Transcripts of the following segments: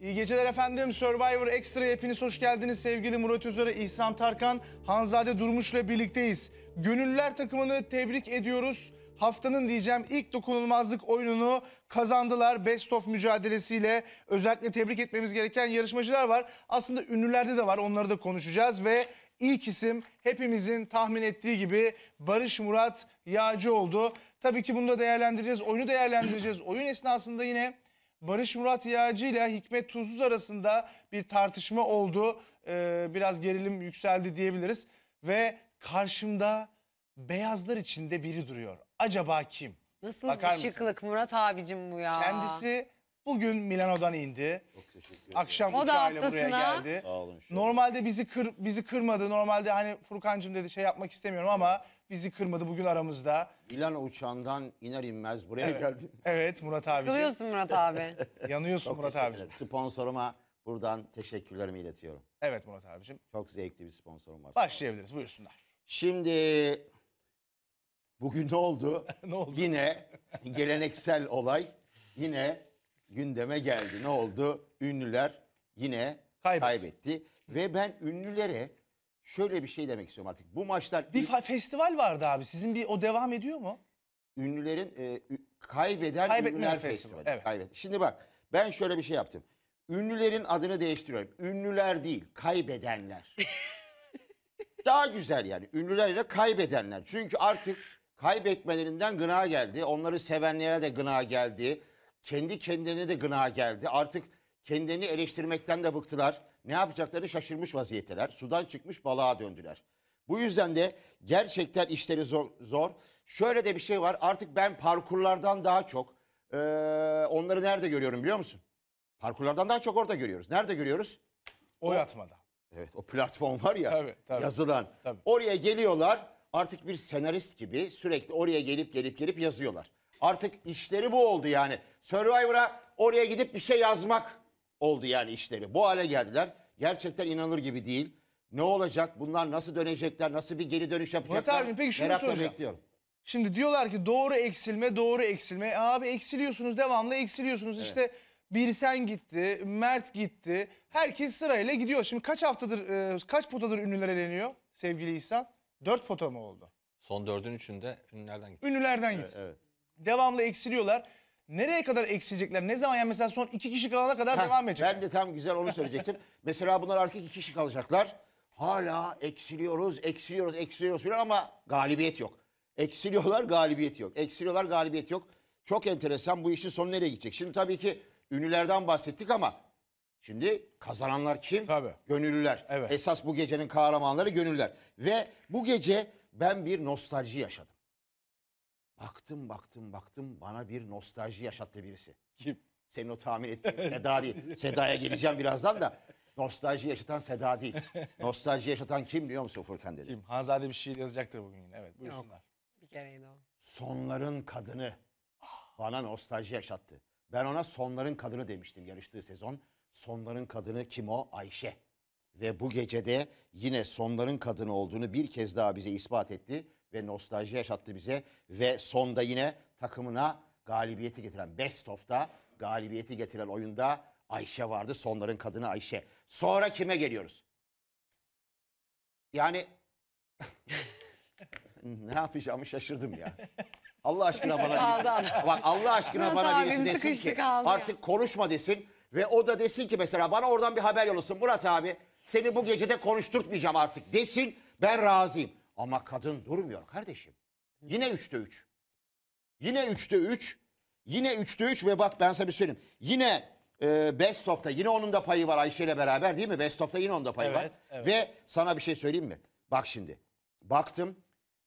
İyi geceler efendim. Survivor Extra hepiniz hoş geldiniz. Sevgili Murat Özer'e İhsan Tarkan, Hanzade Durmuş'la birlikteyiz. Gönüllüler takımını tebrik ediyoruz. Haftanın diyeceğim ilk dokunulmazlık oyununu kazandılar Best of mücadelesiyle. Özellikle tebrik etmemiz gereken yarışmacılar var. Aslında ünlülerde de var. Onları da konuşacağız ve ilk isim hepimizin tahmin ettiği gibi Barış Murat Yağcı oldu. Tabii ki bunu da değerlendireceğiz. Oyunu değerlendireceğiz. Oyun esnasında yine Barış Murat Yağcı ile Hikmet Tuzsuz arasında bir tartışma oldu. Ee, biraz gerilim yükseldi diyebiliriz. Ve karşımda beyazlar içinde biri duruyor. Acaba kim? Nasıl Bakar bir mısınız? Murat abicim bu ya. Kendisi Bugün Milano'dan indi. Çok teşekkür Akşam uçağıyla buraya geldi. Sağ olun. Normalde bizi kır, bizi kırmadı. Normalde hani Furkan'cığım dedi şey yapmak istemiyorum ama bizi kırmadı bugün aramızda. Milano uçağından iner inmez buraya geldi. Evet Murat abi. Kılıyorsun Murat abi. Yanıyorsun Çok Murat abi. Sponsoruma buradan teşekkürlerimi iletiyorum. Evet Murat abiciğim. Çok zevkli bir sponsorum var. Başlayabiliriz buyursunlar. Şimdi bugün ne oldu? Ne oldu? Yine geleneksel olay. Yine gündeme geldi. Ne oldu? Ünlüler yine kaybetti. kaybetti. Ve ben ünlülere şöyle bir şey demek istiyorum artık. Bu maçlar... Bir festival vardı abi. Sizin bir o devam ediyor mu? Ünlülerin e, kaybeden Kaybetme ünlüler festivali. Evet. Kaybet. Şimdi bak ben şöyle bir şey yaptım. Ünlülerin adını değiştiriyorum. Ünlüler değil, kaybedenler. Daha güzel yani. Ünlüler ile kaybedenler. Çünkü artık kaybetmelerinden gına geldi. Onları sevenlere de gına geldi kendi kendine de gına geldi. Artık kendini eleştirmekten de bıktılar. Ne yapacakları şaşırmış vaziyetteler. Sudan çıkmış balığa döndüler. Bu yüzden de gerçekten işleri zor. zor. Şöyle de bir şey var. Artık ben parkurlardan daha çok e, onları nerede görüyorum biliyor musun? Parkurlardan daha çok orada görüyoruz. Nerede görüyoruz? O, o yatmada. Evet o platform var ya tabii, tabii. yazılan. Tabii. Oraya geliyorlar artık bir senarist gibi sürekli oraya gelip gelip gelip yazıyorlar. Artık işleri bu oldu yani. Survivor'a oraya gidip bir şey yazmak oldu yani işleri. Bu hale geldiler. Gerçekten inanılır gibi değil. Ne olacak? Bunlar nasıl dönecekler? Nasıl bir geri dönüş yapacaklar? Murat abi peki şunu Merakla soracağım. bekliyorum. Şimdi diyorlar ki doğru eksilme, doğru eksilme. E abi eksiliyorsunuz, devamlı eksiliyorsunuz. İşte Birsen gitti, Mert gitti. Herkes sırayla gidiyor. Şimdi kaç haftadır, e, kaç potadır ünlüler eleniyor sevgili İhsan? Dört pota mı oldu? Son dördün üçünde ünlülerden gitti. Ünlülerden gitti. Evet devamlı eksiliyorlar. Nereye kadar eksilecekler? Ne zaman yani mesela son iki kişi kalana kadar Heh, devam edecek. Ben de tam güzel onu söyleyecektim. mesela bunlar artık iki kişi kalacaklar. Hala eksiliyoruz, eksiliyoruz, eksiliyoruz filan ama galibiyet yok. Eksiliyorlar, galibiyet yok. Eksiliyorlar, galibiyet yok. Çok enteresan bu işin sonu nereye gidecek? Şimdi tabii ki ünlülerden bahsettik ama şimdi kazananlar kim? Tabii. Gönüllüler. Evet. Esas bu gecenin kahramanları gönüllüler. Ve bu gece ben bir nostalji yaşadım. Baktım baktım baktım bana bir nostalji yaşattı birisi. Kim? Senin o tahmin ettiğin Seda değil. Seda'ya geleceğim birazdan da. Nostalji yaşatan Seda değil. Nostalji yaşatan kim biliyor musun Furkan dedi. Kim? Hanzade bir şiir yazacaktır bugün yine. Evet buyursunlar. Bir kere o. Sonların kadını bana nostalji yaşattı. Ben ona sonların kadını demiştim yarıştığı sezon. Sonların kadını kim o? Ayşe. Ve bu gecede yine sonların kadını olduğunu bir kez daha bize ispat etti ve nostalji yaşattı bize. Ve sonda yine takımına galibiyeti getiren Best of'ta galibiyeti getiren oyunda Ayşe vardı. Sonların kadını Ayşe. Sonra kime geliyoruz? Yani ne yapacağımı şaşırdım ya. Allah aşkına bana birisi, bak Allah aşkına bana birisi desin ki artık konuşma desin ve o da desin ki mesela bana oradan bir haber yollasın Murat abi seni bu gecede konuşturtmayacağım artık desin ben razıyım. Ama kadın durmuyor kardeşim. Yine üçte üç. Yine üçte üç. Yine üçte üç ve bak ben sana bir söyleyeyim. Yine e, Best of'ta yine onun da payı var Ayşe ile beraber değil mi? Best of'ta yine onun da payı evet, var. Evet. Ve sana bir şey söyleyeyim mi? Bak şimdi. Baktım.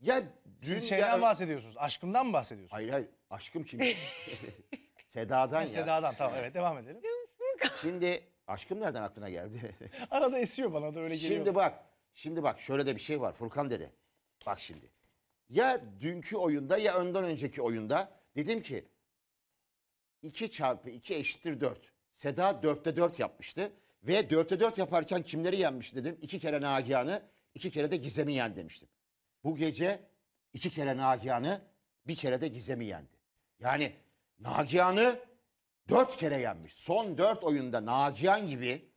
Ya dün Siz şeyden ya... bahsediyorsunuz. Aşkımdan mı bahsediyorsunuz? Hayır hayır. Aşkım kim? Seda'dan ya. Seda'dan tamam evet devam edelim. Şimdi aşkım nereden aklına geldi? Arada esiyor bana da öyle geliyor. Şimdi bak Şimdi bak şöyle de bir şey var Furkan dedi. Bak şimdi. Ya dünkü oyunda ya önden önceki oyunda dedim ki 2 çarpı 2 eşittir 4. Seda 4'te 4 yapmıştı. Ve 4'te 4 yaparken kimleri yenmiş dedim. 2 kere Nagihan'ı, 2 kere de Gizem'i yen demiştim. Bu gece 2 kere Nagihan'ı, bir kere de Gizem'i yendi. Yani Nagihan'ı 4 kere yenmiş. Son 4 oyunda Nagihan gibi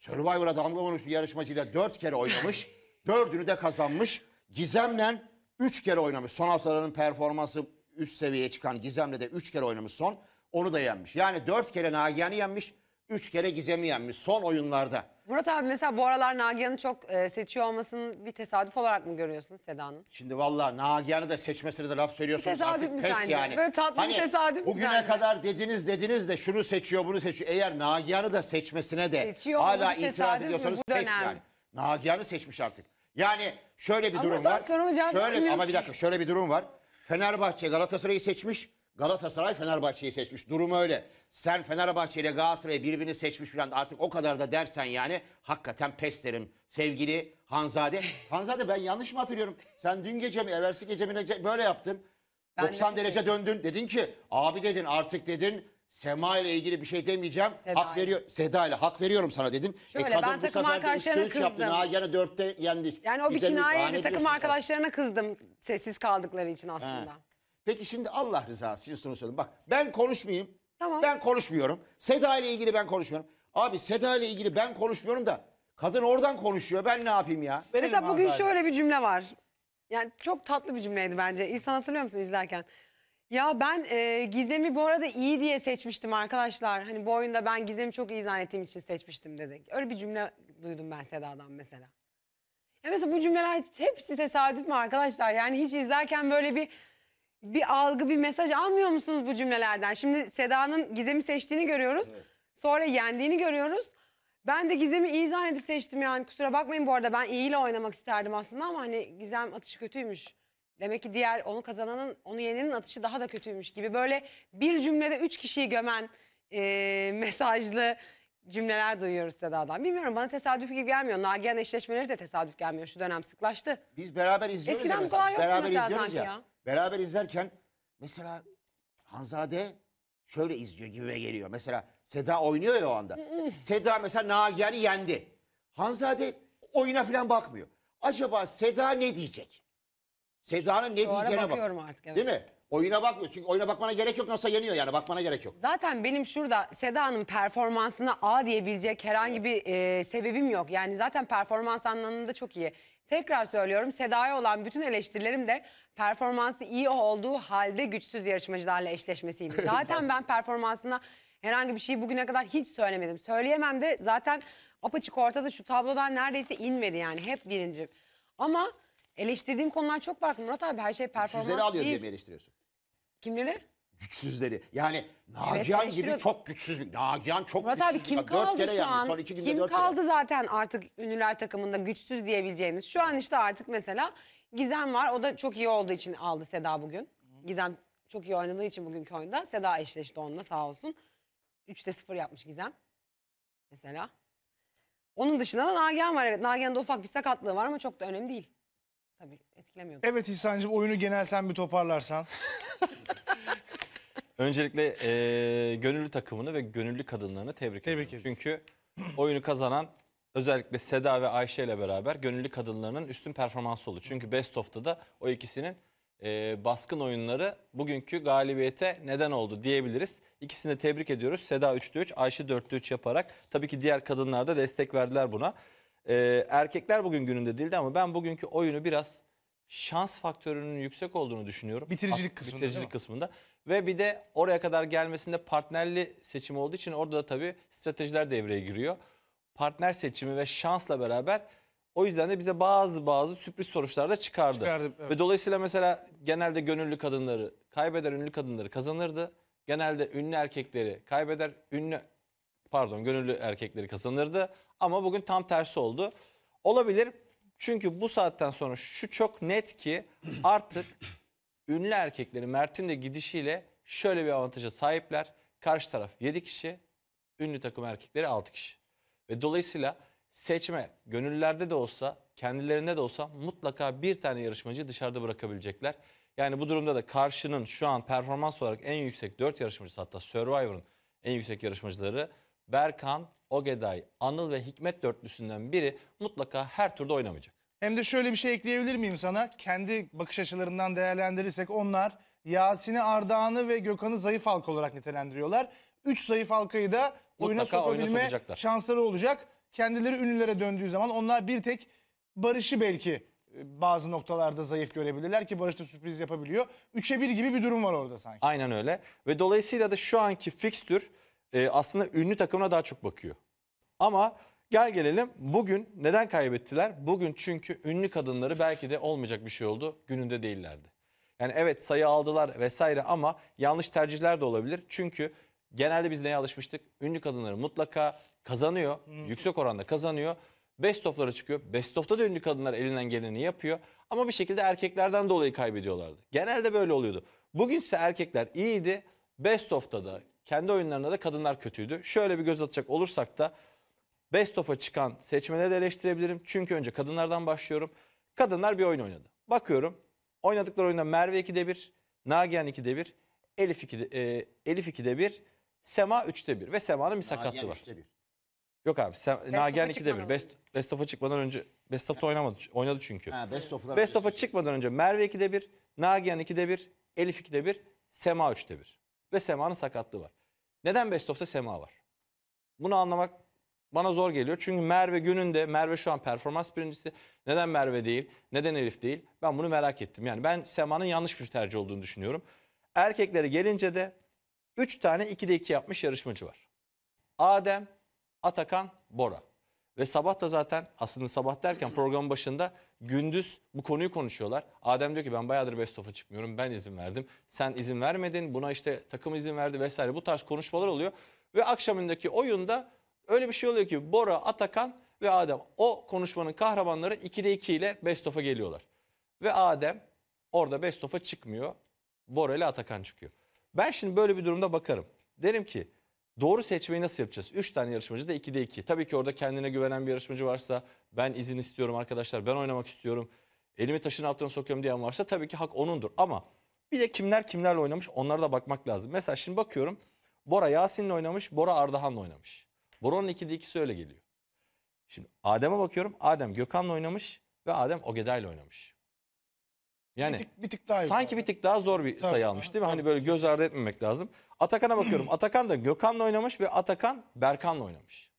Survivor'a damgalamış bir yarışmacıyla dört kere oynamış. dördünü de kazanmış. Gizem'le üç kere oynamış. Son haftaların performansı üst seviyeye çıkan Gizem'le de üç kere oynamış son. Onu da yenmiş. Yani dört kere Nagihan'ı yenmiş. 3 kere Gizem'i yenmiş son oyunlarda. Murat abi mesela bu aralar Nagihan'ı çok e, seçiyor olmasının bir tesadüf olarak mı görüyorsunuz Seda'nın? Şimdi valla Nagihan'ı da seçmesine de laf söylüyorsunuz tesadüf artık pes yani. Böyle tatlı hani, bir tesadüf Bugüne sence? kadar dediniz dediniz de şunu seçiyor bunu seçiyor. Eğer Nagihan'ı da seçmesine de seçiyor, hala itiraz ediyorsanız pes yani. Nagihan'ı seçmiş artık. Yani şöyle bir ama durum var. Şöyle, ama bir dakika şöyle bir durum var. Fenerbahçe Galatasaray'ı seçmiş. Galatasaray Fenerbahçe'yi seçmiş. Durum öyle. Sen Fenerbahçe ile Galatasaray birbirini seçmiş falan artık o kadar da dersen yani hakikaten pes derim. Sevgili Hanzade. Hanzade ben yanlış mı hatırlıyorum? Sen dün gece mi evvelsi gece mi böyle yaptın. Ben 90 de derece şey- döndün. Dedin ki abi dedin artık dedin Sema ile ilgili bir şey demeyeceğim. Seda hak veriyor. Seda ile hak veriyorum sana dedim. E, Şöyle e, kadın ben takım arkadaşlarına kızdım. Yaptın, ha, yine dörtte yendi. Yani o Bize bir kinayeydi. Takım arkadaşlarına kızdım. Sessiz kaldıkları için aslında. He. Peki şimdi Allah rızası için şunu söyleyeyim. Bak ben konuşmayayım. Tamam. Ben konuşmuyorum. Seda ile ilgili ben konuşmuyorum. Abi Seda ile ilgili ben konuşmuyorum da kadın oradan konuşuyor. Ben ne yapayım ya? Verelim Mesela bugün Azade. şöyle bir cümle var. Yani çok tatlı bir cümleydi bence. İnsan hatırlıyor musun izlerken? Ya ben e, Gizem'i bu arada iyi diye seçmiştim arkadaşlar. Hani bu oyunda ben Gizem'i çok iyi zannettiğim için seçmiştim dedik. Öyle bir cümle duydum ben Seda'dan mesela. Ya mesela bu cümleler hepsi tesadüf mü arkadaşlar? Yani hiç izlerken böyle bir bir algı, bir mesaj almıyor musunuz bu cümlelerden? Şimdi Seda'nın Gizem'i seçtiğini görüyoruz. Evet. Sonra yendiğini görüyoruz. Ben de Gizem'i iyi zannedip seçtim yani. Kusura bakmayın bu arada ben ile oynamak isterdim aslında ama hani Gizem atışı kötüymüş. Demek ki diğer onu kazananın, onu yenenin atışı daha da kötüymüş gibi. Böyle bir cümlede üç kişiyi gömen e, mesajlı cümleler duyuyoruz Seda'dan. Bilmiyorum bana tesadüf gibi gelmiyor. Nagihan eşleşmeleri de tesadüf gelmiyor. Şu dönem sıklaştı. Biz beraber izliyoruz Eskiden ya bu kadar yoktu beraber mesela izliyoruz sanki ya. ya beraber izlerken mesela Hanzade şöyle izliyor gibime geliyor. Mesela Seda oynuyor ya o anda. Seda mesela Nagihan'ı yendi. Hanzade oyuna falan bakmıyor. Acaba Seda ne diyecek? Seda'nın ne diyeceğine bak. bakıyorum artık evet. Değil mi? Oyuna bakmıyor. Çünkü oyuna bakmana gerek yok. Nasıl yeniyor yani bakmana gerek yok. Zaten benim şurada Seda'nın performansına A diyebilecek herhangi bir e, sebebim yok. Yani zaten performans anlamında çok iyi. Tekrar söylüyorum Seda'ya olan bütün eleştirilerim de performansı iyi olduğu halde güçsüz yarışmacılarla eşleşmesiydi. Zaten ben performansına herhangi bir şey bugüne kadar hiç söylemedim. Söyleyemem de zaten apaçık ortada şu tablodan neredeyse inmedi yani hep birinci. Ama eleştirdiğim konular çok farklı Murat abi her şey performans Sizleri alıyor diye mi eleştiriyorsun? Kimleri? güçsüzleri. Yani Nagihan evet, gibi çok güçsüz bir. Nagihan çok Murat güçsüz. abi kim bir, kaldı kere şu an? Son iki kim kaldı kere. zaten artık ünlüler takımında güçsüz diyebileceğimiz. Şu an işte artık mesela Gizem var. O da çok iyi olduğu için aldı Seda bugün. Gizem çok iyi oynadığı için bugünkü oyunda Seda eşleşti onunla sağ olsun. 3'te 0 yapmış Gizem. Mesela. Onun dışında da Nagihan var. Evet Nagihan'da ufak bir sakatlığı var ama çok da önemli değil. Tabii etkilemiyor. Evet İhsan'cığım oyunu genel sen bir toparlarsan. Öncelikle e, gönüllü takımını ve gönüllü kadınlarını tebrik, tebrik ediyorum. Çünkü oyunu kazanan özellikle Seda ve Ayşe ile beraber gönüllü kadınlarının üstün performansı oldu. Çünkü Best of'ta da o ikisinin e, baskın oyunları bugünkü galibiyete neden oldu diyebiliriz. İkisini de tebrik ediyoruz. Seda 3'te 3, Ayşe 4'te 3 yaparak. Tabii ki diğer kadınlar da destek verdiler buna. E, erkekler bugün gününde değildi ama ben bugünkü oyunu biraz şans faktörünün yüksek olduğunu düşünüyorum. Bitiricilik kısmında. Bitiricilik kısmında. Ve bir de oraya kadar gelmesinde partnerli seçim olduğu için orada da tabii stratejiler devreye giriyor. Partner seçimi ve şansla beraber o yüzden de bize bazı bazı sürpriz sonuçlar da çıkardı. Çıkardım, evet. Ve dolayısıyla mesela genelde gönüllü kadınları kaybeder ünlü kadınları kazanırdı. Genelde ünlü erkekleri kaybeder ünlü pardon gönüllü erkekleri kazanırdı. Ama bugün tam tersi oldu. Olabilir. Çünkü bu saatten sonra şu çok net ki artık ünlü erkekleri Mert'in de gidişiyle şöyle bir avantaja sahipler. Karşı taraf 7 kişi, ünlü takım erkekleri 6 kişi. Ve dolayısıyla seçme gönüllerde de olsa, kendilerinde de olsa mutlaka bir tane yarışmacıyı dışarıda bırakabilecekler. Yani bu durumda da karşının şu an performans olarak en yüksek 4 yarışmacısı hatta Survivor'ın en yüksek yarışmacıları Berkan, Ogeday, Anıl ve Hikmet dörtlüsünden biri mutlaka her turda oynamayacak. Hem de şöyle bir şey ekleyebilir miyim sana? Kendi bakış açılarından değerlendirirsek onlar Yasin'i, Ardahan'ı ve Gökhan'ı zayıf halka olarak nitelendiriyorlar. Üç zayıf halkayı da oyuna Mutlaka sokabilme sokacaklar. şansları olacak. Kendileri ünlülere döndüğü zaman onlar bir tek Barış'ı belki e, bazı noktalarda zayıf görebilirler ki Barış da sürpriz yapabiliyor. Üçe bir gibi bir durum var orada sanki. Aynen öyle. Ve dolayısıyla da şu anki fikstür e, aslında ünlü takımına daha çok bakıyor. Ama Gel gelelim bugün neden kaybettiler? Bugün çünkü ünlü kadınları belki de olmayacak bir şey oldu. Gününde değillerdi. Yani evet sayı aldılar vesaire ama yanlış tercihler de olabilir. Çünkü genelde biz neye alışmıştık? Ünlü kadınları mutlaka kazanıyor. Hmm. Yüksek oranda kazanıyor. Best of'lara çıkıyor. Best of'ta da ünlü kadınlar elinden geleni yapıyor. Ama bir şekilde erkeklerden dolayı kaybediyorlardı. Genelde böyle oluyordu. Bugünse erkekler iyiydi. Best of'ta da kendi oyunlarında da kadınlar kötüydü. Şöyle bir göz atacak olursak da Best of'a çıkan seçmeleri de eleştirebilirim. Çünkü önce kadınlardan başlıyorum. Kadınlar bir oyun oynadı. Bakıyorum oynadıkları oyunda Merve 2'de 1, Nagihan 2'de 1, Elif 2'de, e, Elif 2'de 1, Sema 3'te 1 ve Sema'nın bir sakatlığı var. 3'te 1. Yok abi Sem best Nagihan 2'de 1. Best, best of'a çıkmadan önce Best of'ta oynamadı, oynadı çünkü. Ha, best of'a best of'a çıkmadan önce Merve 2'de 1, Nagihan 2'de 1, Elif 2'de 1, Sema 3'te 1 ve Sema'nın sakatlığı var. Neden Best of'ta Sema var? Bunu anlamak bana zor geliyor. Çünkü Merve gününde, Merve şu an performans birincisi. Neden Merve değil, neden Elif değil? Ben bunu merak ettim. Yani ben Sema'nın yanlış bir tercih olduğunu düşünüyorum. Erkeklere gelince de 3 tane 2'de 2 yapmış yarışmacı var. Adem, Atakan, Bora. Ve sabah da zaten aslında sabah derken programın başında gündüz bu konuyu konuşuyorlar. Adem diyor ki ben bayağıdır best of'a çıkmıyorum ben izin verdim. Sen izin vermedin buna işte takım izin verdi vesaire bu tarz konuşmalar oluyor. Ve akşamındaki oyunda Öyle bir şey oluyor ki Bora, Atakan ve Adem o konuşmanın kahramanları 2'de 2 ile best of'a geliyorlar. Ve Adem orada best of'a çıkmıyor. Bora ile Atakan çıkıyor. Ben şimdi böyle bir durumda bakarım. Derim ki doğru seçmeyi nasıl yapacağız? 3 tane yarışmacı da 2'de 2. Tabii ki orada kendine güvenen bir yarışmacı varsa ben izin istiyorum arkadaşlar ben oynamak istiyorum. Elimi taşın altına sokuyorum diyen varsa tabii ki hak onundur. Ama bir de kimler kimlerle oynamış onlara da bakmak lazım. Mesela şimdi bakıyorum Bora Yasin'le oynamış, Bora Ardahan'la oynamış. Boron'un 2'de 2'si öyle geliyor. Şimdi Adem'e bakıyorum. Adem Gökhan'la oynamış ve Adem Ogeday'la oynamış. Yani bir tık, bir tık daha sanki bir tık daha zor bir tabii, sayı almış değil mi? Hani tabii. Hani böyle göz ardı etmemek lazım. Atakan'a bakıyorum. Atakan da Gökhan'la oynamış ve Atakan Berkan'la oynamış.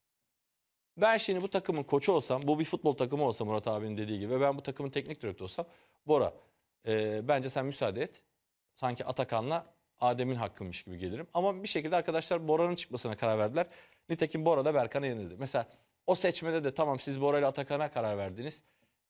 Ben şimdi bu takımın koçu olsam, bu bir futbol takımı olsa Murat abinin dediği gibi ve ben bu takımın teknik direktörü olsam Bora e, bence sen müsaade et. Sanki Atakan'la Adem'in hakkıymış gibi gelirim. Ama bir şekilde arkadaşlar Bora'nın çıkmasına karar verdiler. Nitekim Bora da Berkan'a yenildi. Mesela o seçmede de tamam siz Bora ile Atakan'a karar verdiniz.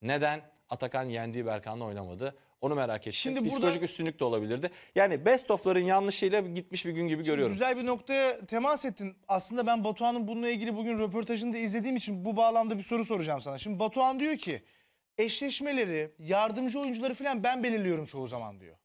Neden Atakan yendiği Berkan'la oynamadı? Onu merak ettim. Şimdi burada, Psikolojik üstünlük de olabilirdi. Yani best of'ların yanlışıyla gitmiş bir gün gibi görüyorum. Güzel bir noktaya temas ettin. Aslında ben Batuhan'ın bununla ilgili bugün röportajını da izlediğim için bu bağlamda bir soru soracağım sana. Şimdi Batuhan diyor ki eşleşmeleri, yardımcı oyuncuları falan ben belirliyorum çoğu zaman diyor.